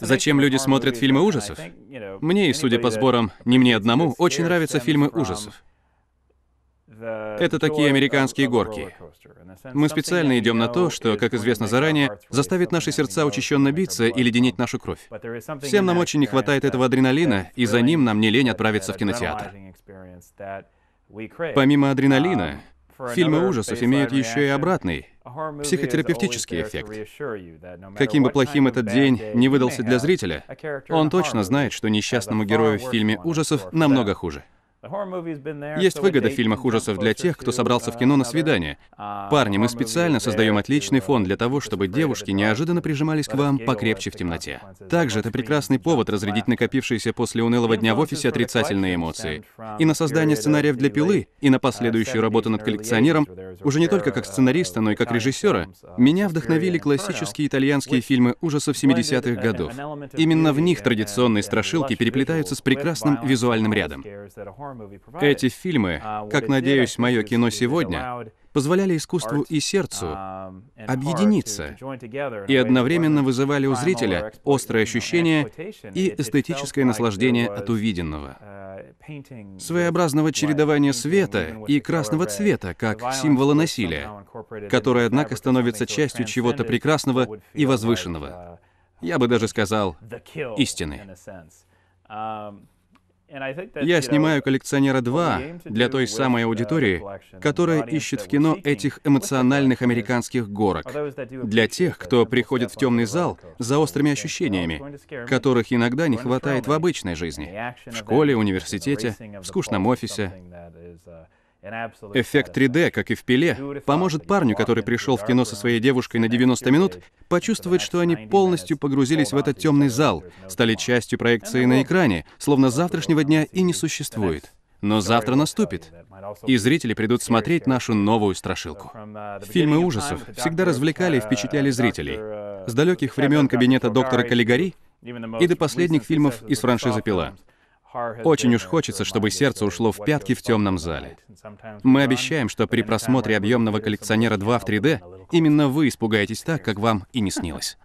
Зачем люди смотрят фильмы ужасов? Мне и, судя по сборам, не мне одному, очень нравятся фильмы ужасов. Это такие американские горки. Мы специально идем на то, что, как известно заранее, заставит наши сердца учащенно биться и леденить нашу кровь. Всем нам очень не хватает этого адреналина, и за ним нам не лень отправиться в кинотеатр. Помимо адреналина, фильмы ужасов имеют еще и обратный, Психотерапевтический эффект. Каким бы плохим этот день не выдался для зрителя, он точно знает, что несчастному герою в фильме ужасов намного хуже. Есть выгода в фильмах ужасов для тех, кто собрался в uh, кино на свидание. Uh, Парни, мы специально создаем отличный фон для того, чтобы девушки неожиданно прижимались к вам покрепче в темноте. Также это прекрасный повод разрядить накопившиеся после унылого дня в офисе отрицательные эмоции. И на создание сценариев для «Пилы», и на uh, последующую работу над коллекционером, уже не только как сценариста, но и как режиссера, меня вдохновили классические итальянские фильмы ужасов 70-х годов. Именно в них традиционные страшилки переплетаются с прекрасным визуальным рядом. Эти фильмы, uh, как, надеюсь, мое кино сегодня, позволяли искусству и сердцу um, объединиться и одновременно вызывали у зрителя острое ощущение и эстетическое наслаждение от увиденного. Uh, Своеобразного чередования света и красного цвета как символа насилия, которое, однако, становится частью чего-то прекрасного и возвышенного. Uh, Я бы даже сказал, истины. Я снимаю «Коллекционера 2» для той самой аудитории, которая ищет в кино этих эмоциональных американских горок. Для тех, кто приходит в темный зал за острыми ощущениями, которых иногда не хватает в обычной жизни, в школе, университете, в скучном офисе. Эффект 3D, как и в «Пиле», поможет парню, который пришел в кино со своей девушкой на 90 минут, почувствовать, что они полностью погрузились в этот темный зал, стали частью проекции на экране, словно завтрашнего дня и не существует. Но завтра наступит, и зрители придут смотреть нашу новую страшилку. Uh, Фильмы ужасов всегда развлекали и uh, впечатляли uh, зрителей. С далеких времен кабинета доктора Каллигари и до последних фильмов из франшизы «Пила». Очень уж хочется, чтобы сердце ушло в пятки в темном зале. Мы обещаем, что при просмотре объемного коллекционера 2 в 3D именно вы испугаетесь так, как вам и не снилось.